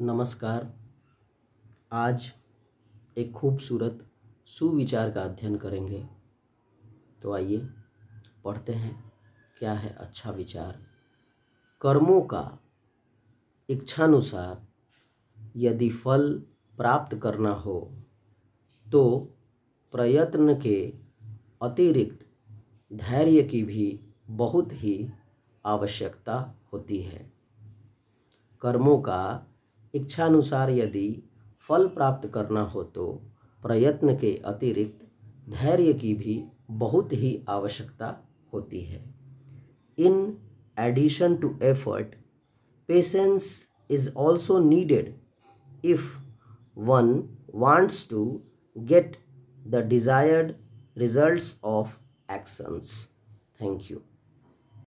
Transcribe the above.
नमस्कार आज एक खूबसूरत सुविचार का अध्ययन करेंगे तो आइए पढ़ते हैं क्या है अच्छा विचार कर्मों का इच्छानुसार यदि फल प्राप्त करना हो तो प्रयत्न के अतिरिक्त धैर्य की भी बहुत ही आवश्यकता होती है कर्मों का इच्छानुसार यदि फल प्राप्त करना हो तो प्रयत्न के अतिरिक्त धैर्य की भी बहुत ही आवश्यकता होती है in addition to effort patience is also needed if one wants to get the desired results of actions thank you